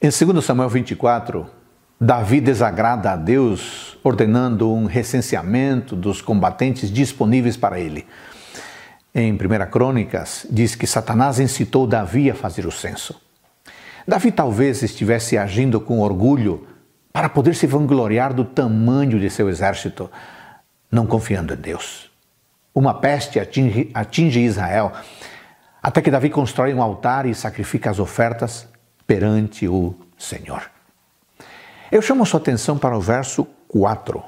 Em 2 Samuel 24, Davi desagrada a Deus, ordenando um recenseamento dos combatentes disponíveis para ele. Em 1 Crônicas, diz que Satanás incitou Davi a fazer o censo. Davi talvez estivesse agindo com orgulho para poder se vangloriar do tamanho de seu exército, não confiando em Deus. Uma peste atinge, atinge Israel, até que Davi constrói um altar e sacrifica as ofertas perante o Senhor. Eu chamo sua atenção para o verso 4.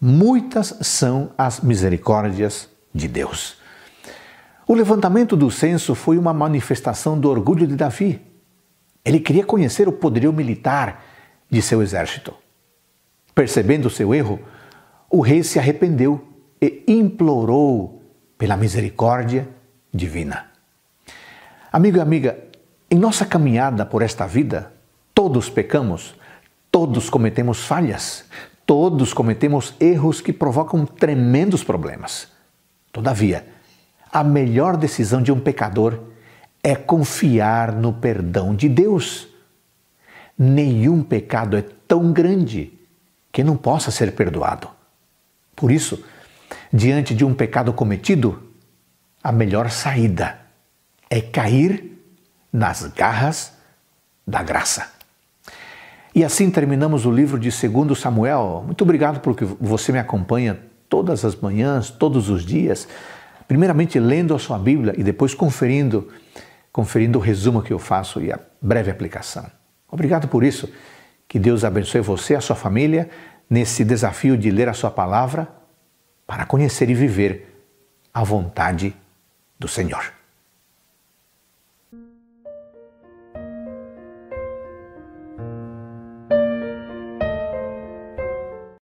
Muitas são as misericórdias de Deus. O levantamento do censo foi uma manifestação do orgulho de Davi. Ele queria conhecer o poderio militar de seu exército. Percebendo seu erro, o rei se arrependeu e implorou pela misericórdia divina. Amigo e amiga, em nossa caminhada por esta vida, todos pecamos, todos cometemos falhas, todos cometemos erros que provocam tremendos problemas. Todavia, a melhor decisão de um pecador é confiar no perdão de Deus. Nenhum pecado é tão grande que não possa ser perdoado. Por isso, diante de um pecado cometido, a melhor saída é cair nas garras da graça. E assim terminamos o livro de 2 Samuel. Muito obrigado porque você me acompanha todas as manhãs, todos os dias, primeiramente lendo a sua Bíblia e depois conferindo, conferindo o resumo que eu faço e a breve aplicação. Obrigado por isso. Que Deus abençoe você e a sua família nesse desafio de ler a sua palavra para conhecer e viver a vontade do Senhor.